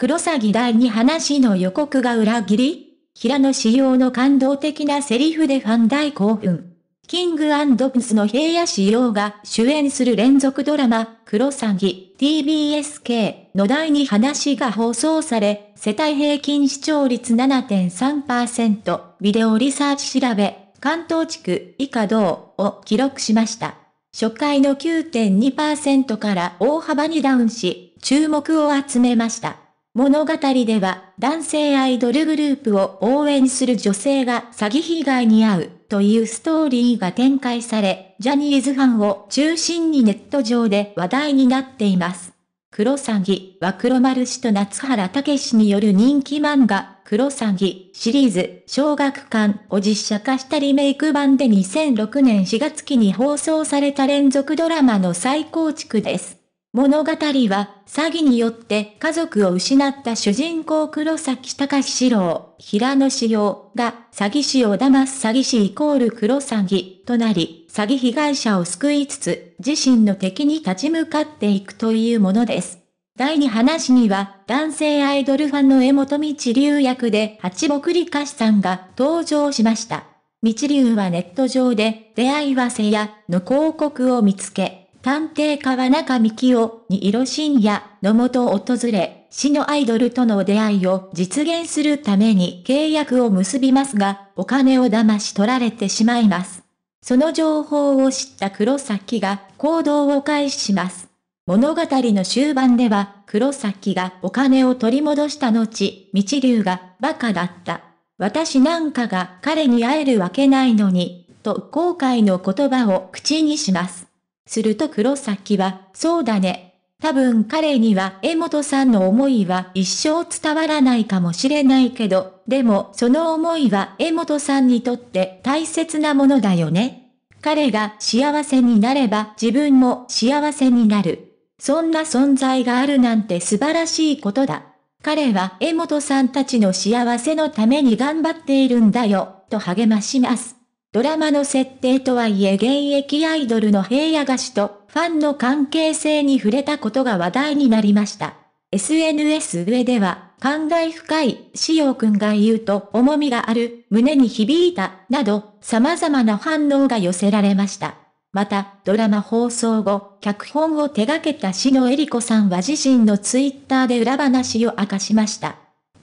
黒サギ第2話の予告が裏切り平野仕様の感動的なセリフでファン大興奮。キングプスの平野仕様が主演する連続ドラマ、黒サギ TBSK の第2話が放送され、世帯平均視聴率7.3%、ビデオリサーチ調べ、関東地区以下同を記録しました。初回の9.2%から大幅にダウンし、注目を集めました。物語では男性アイドルグループを応援する女性が詐欺被害に遭うというストーリーが展開され、ジャニーズファンを中心にネット上で話題になっています。黒詐欺は黒丸氏と夏原武氏による人気漫画、黒詐欺シリーズ、小学館を実写化したリメイク版で2006年4月期に放送された連続ドラマの再構築です。物語は詐欺によって家族を失った主人公黒崎隆史郎、平野志陽が詐欺師を騙す詐欺師イコール黒詐欺となり、詐欺被害者を救いつつ自身の敵に立ち向かっていくというものです。第2話には男性アイドルファンの江本道流役で八木理香さんが登場しました。道流はネット上で出会いはせやの広告を見つけ、探偵川中美紀夫に色深夜のもと訪れ、死のアイドルとの出会いを実現するために契約を結びますが、お金を騙し取られてしまいます。その情報を知った黒崎が行動を開始します。物語の終盤では、黒崎がお金を取り戻した後、道流が馬鹿だった。私なんかが彼に会えるわけないのに、と後悔の言葉を口にします。すると黒崎は、そうだね。多分彼には江本さんの思いは一生伝わらないかもしれないけど、でもその思いは江本さんにとって大切なものだよね。彼が幸せになれば自分も幸せになる。そんな存在があるなんて素晴らしいことだ。彼は江本さんたちの幸せのために頑張っているんだよ、と励まします。ドラマの設定とはいえ現役アイドルの平野菓子とファンの関係性に触れたことが話題になりました。SNS 上では、感慨深い、しよくんが言うと重みがある、胸に響いた、など、様々な反応が寄せられました。また、ドラマ放送後、脚本を手掛けたのえりこさんは自身のツイッターで裏話を明かしました。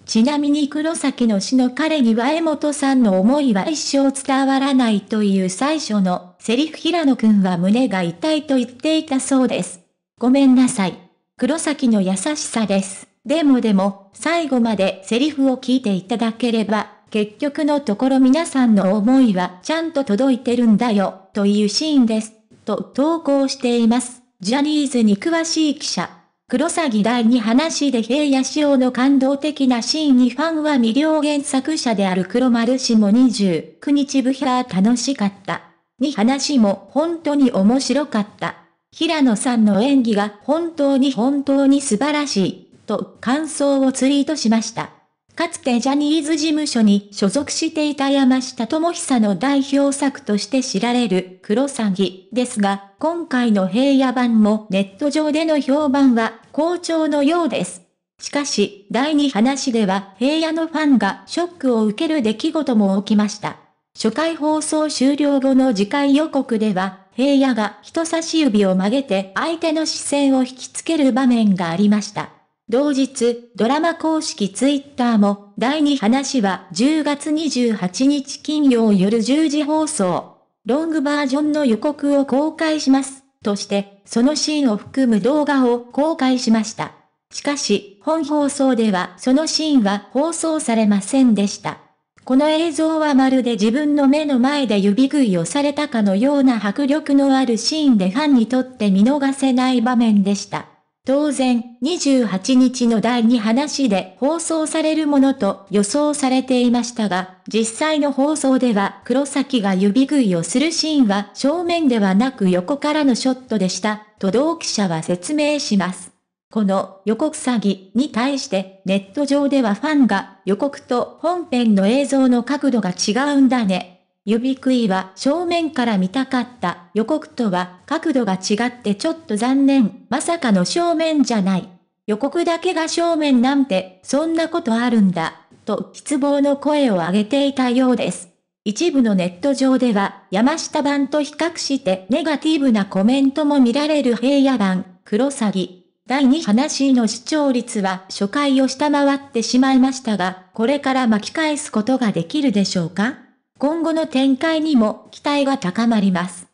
ちなみに黒崎の死の彼には江本さんの思いは一生伝わらないという最初のセリフ平野くんは胸が痛いと言っていたそうです。ごめんなさい。黒崎の優しさです。でもでも、最後までセリフを聞いていただければ、結局のところ皆さんの思いはちゃんと届いてるんだよ、というシーンです。と投稿しています。ジャニーズに詳しい記者、黒詐欺第2話で平野紫耀の感動的なシーンにファンは未了原作者である黒丸氏も29日ブヒャー楽しかった。2話も本当に面白かった。平野さんの演技が本当に本当に素晴らしい、と感想をツイートしました。かつてジャニーズ事務所に所属していた山下智久の代表作として知られる黒詐欺ですが、今回の平野版もネット上での評判は好調のようです。しかし、第2話では平野のファンがショックを受ける出来事も起きました。初回放送終了後の次回予告では、平野が人差し指を曲げて相手の視線を引きつける場面がありました。同日、ドラマ公式ツイッターも、第2話は10月28日金曜夜10時放送。ロングバージョンの予告を公開します、として、そのシーンを含む動画を公開しました。しかし、本放送ではそのシーンは放送されませんでした。この映像はまるで自分の目の前で指食いをされたかのような迫力のあるシーンでファンにとって見逃せない場面でした。当然、28日の第2話で放送されるものと予想されていましたが、実際の放送では黒崎が指食いをするシーンは正面ではなく横からのショットでした、と同記者は説明します。この予告詐欺に対してネット上ではファンが予告と本編の映像の角度が違うんだね指食いは正面から見たかった。予告とは角度が違ってちょっと残念。まさかの正面じゃない。予告だけが正面なんて、そんなことあるんだ。と失望の声を上げていたようです。一部のネット上では、山下版と比較してネガティブなコメントも見られる平野版、黒詐欺。第2話の視聴率は初回を下回ってしまいましたが、これから巻き返すことができるでしょうか今後の展開にも期待が高まります。